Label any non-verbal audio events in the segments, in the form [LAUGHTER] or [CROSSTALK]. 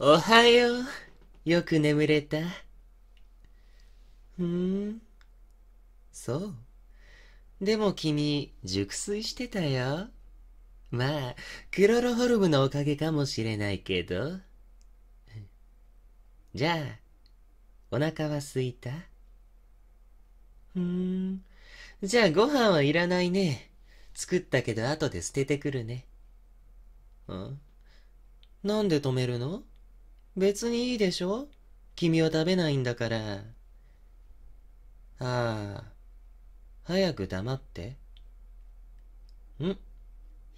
おはよう。よく眠れた。ふーん。そう。でも君、熟睡してたよ。まあ、クロロホルムのおかげかもしれないけど。じゃあ、お腹は空いたふーん。じゃあご飯はいらないね。作ったけど後で捨ててくるね。んなんで止めるの別にいいでしょ君は食べないんだから。ああ、早く黙って。ん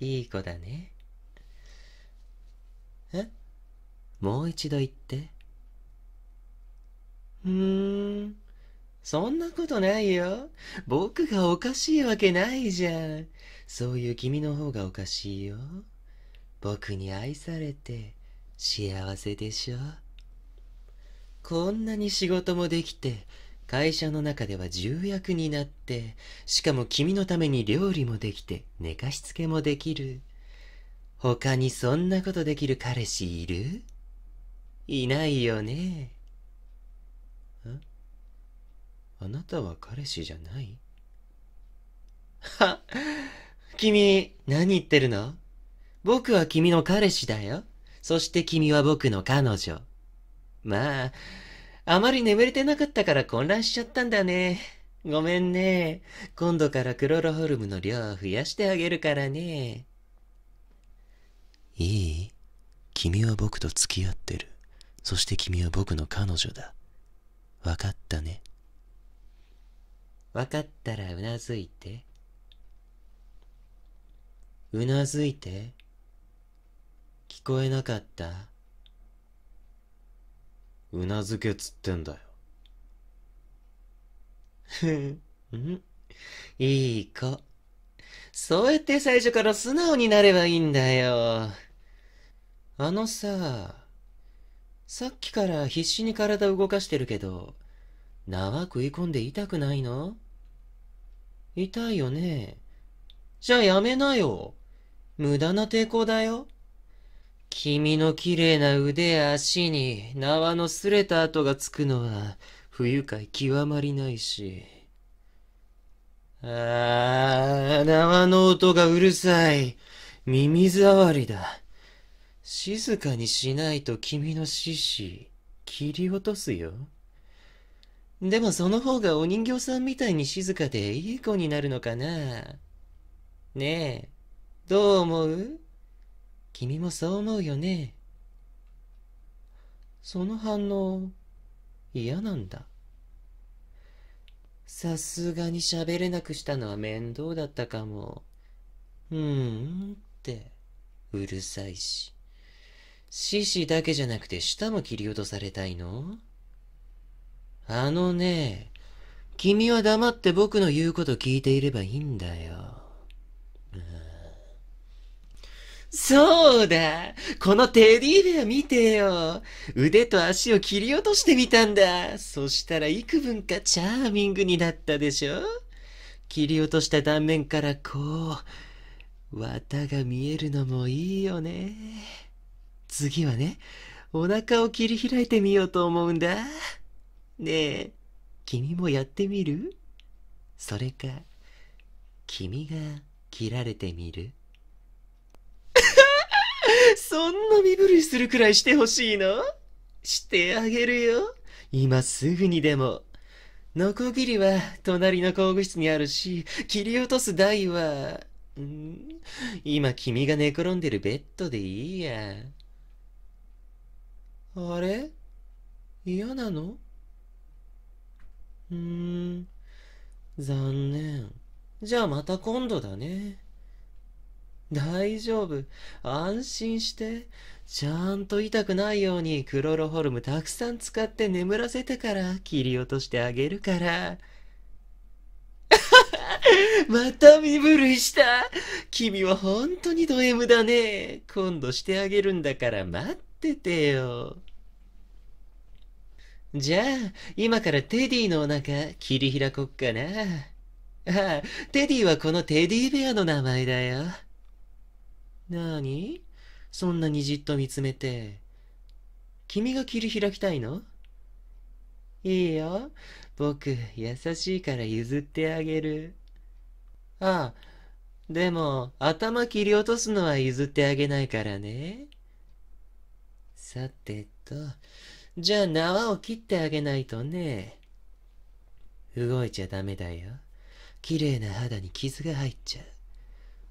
いい子だね。えもう一度言って。うーん。そんなことないよ。僕がおかしいわけないじゃん。そういう君の方がおかしいよ。僕に愛されて。幸せでしょこんなに仕事もできて、会社の中では重役になって、しかも君のために料理もできて、寝かしつけもできる。他にそんなことできる彼氏いるいないよね。んあなたは彼氏じゃないは [LAUGHS] 君、何言ってるの僕は君の彼氏だよ。そして君は僕の彼女。まあ、あまり眠れてなかったから混乱しちゃったんだね。ごめんね。今度からクロロホルムの量を増やしてあげるからね。いい君は僕と付き合ってる。そして君は僕の彼女だ。わかったね。わかったらうなずいて。うなずいて。聞こえなかったうなずけつってんだよ。ふん。いい子。そうやって最初から素直になればいいんだよ。あのさ、さっきから必死に体動かしてるけど、縄食い込んで痛くないの痛いよね。じゃあやめなよ。無駄な抵抗だよ。君の綺麗な腕や足に縄の擦れた跡がつくのは不愉快極まりないし。ああ、縄の音がうるさい。耳障りだ。静かにしないと君の獅子、切り落とすよ。でもその方がお人形さんみたいに静かでいい子になるのかな。ねえ、どう思う君もそう思うよね。その反応、嫌なんだ。さすがに喋れなくしたのは面倒だったかも。うーんって、うるさいし。獅子だけじゃなくて舌も切り落とされたいのあのね、君は黙って僕の言うこと聞いていればいいんだよ。うんそうだ。このテディベア見てよ。腕と足を切り落としてみたんだ。そしたら幾分かチャーミングになったでしょ切り落とした断面からこう、綿が見えるのもいいよね。次はね、お腹を切り開いてみようと思うんだ。ねえ、君もやってみるそれか、君が切られてみるそんな身震いするくらいしてほしいのしてあげるよ。今すぐにでも。ノコギリは隣の工具室にあるし、切り落とす台は、ん今君が寝転んでるベッドでいいや。あれ嫌なのうーん、残念。じゃあまた今度だね。大丈夫。安心して。ちゃんと痛くないようにクロロホルムたくさん使って眠らせてから切り落としてあげるから。[LAUGHS] また身震いした。君は本当にド M だね。今度してあげるんだから待っててよ。じゃあ、今からテディのお腹切り開こっかな。ああ、テディはこのテディベアの名前だよ。なーにそんなにじっと見つめて。君が切り開きたいのいいよ。僕、優しいから譲ってあげる。ああ、でも、頭切り落とすのは譲ってあげないからね。さてと、じゃあ縄を切ってあげないとね。動いちゃダメだよ。綺麗な肌に傷が入っちゃう。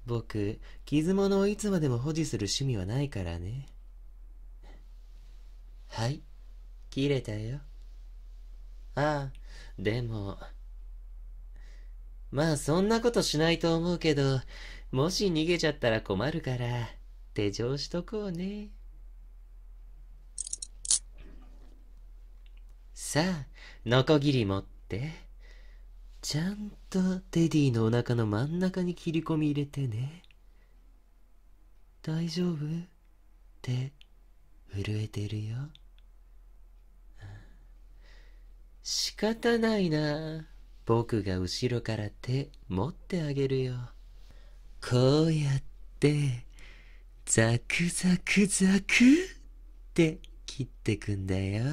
僕、傷物をいつまでも保持する趣味はないからね。はい、切れたよ。ああ、でも。まあそんなことしないと思うけど、もし逃げちゃったら困るから、手錠しとこうね。さあ、ノコギリ持って。ちゃんとテディのお腹の真ん中に切り込み入れてね大丈夫って震えてるよ仕方ないな僕が後ろから手持ってあげるよこうやってザクザクザクって切ってくんだよ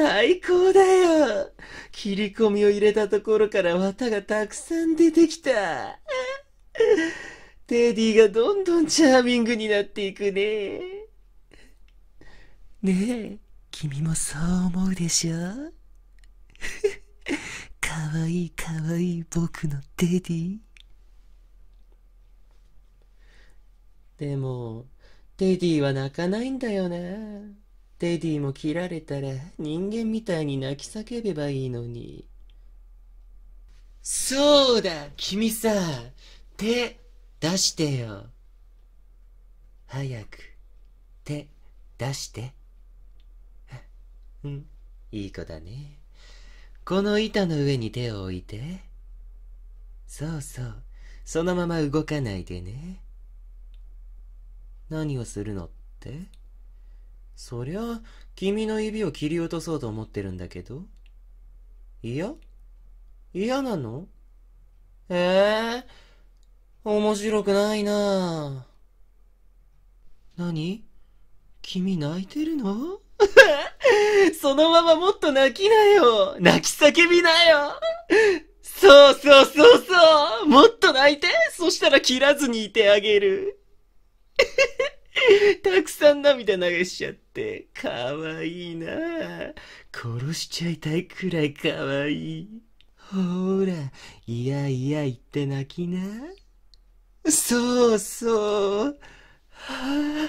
最高だよ切り込みを入れたところから綿がたくさん出てきた。テディがどんどんチャーミングになっていくね。ねえ、君もそう思うでしょ [LAUGHS] かわいいかわいい僕のデディ。でも、デディは泣かないんだよな。テディも切られたら人間みたいに泣き叫べばいいのに。そうだ君さ手出してよ。早く手出して。うん、いい子だね。この板の上に手を置いて。そうそう、そのまま動かないでね。何をするのってそりゃ、君の指を切り落とそうと思ってるんだけど。いや嫌なのええー、面白くないなぁ。何君泣いてるの [LAUGHS] そのままもっと泣きなよ泣き叫びなよそうそうそうそうもっと泣いてそしたら切らずにいてあげる [LAUGHS] たくさん涙流しちゃった。ってかわいいな殺しちゃいたいくらいかわいいほらいやいや言って泣きなそうそうはあ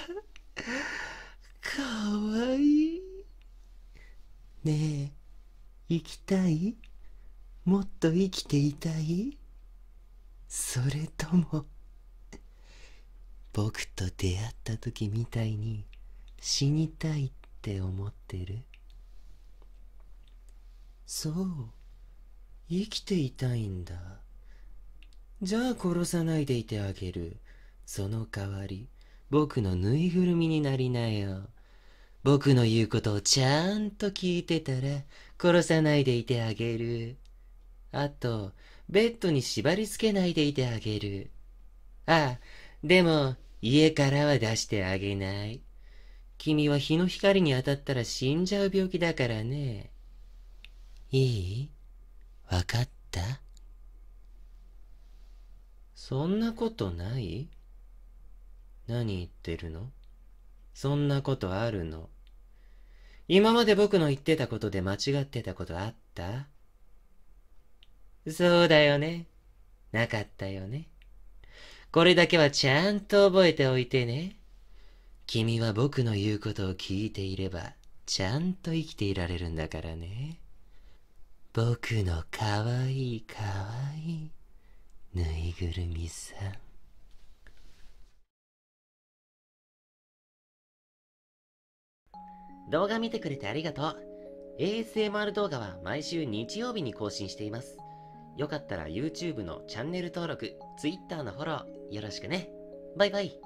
かわいいねえ生きたいもっと生きていたいそれとも僕と出会った時みたいに死にたいって思ってるそう生きていたいんだじゃあ殺さないでいてあげるその代わり僕のぬいぐるみになりなよ僕の言うことをちゃんと聞いてたら殺さないでいてあげるあとベッドに縛り付けないでいてあげるああでも家からは出してあげない君は日の光に当たったら死んじゃう病気だからね。いいわかったそんなことない何言ってるのそんなことあるの今まで僕の言ってたことで間違ってたことあったそうだよね。なかったよね。これだけはちゃんと覚えておいてね。君は僕の言うことを聞いていれば、ちゃんと生きていられるんだからね。僕のかわいいかわいいぬいぐるみさん。動画見てくれてありがとう。ASMR 動画は毎週日曜日に更新しています。よかったら YouTube のチャンネル登録、Twitter のフォローよろしくね。バイバイ。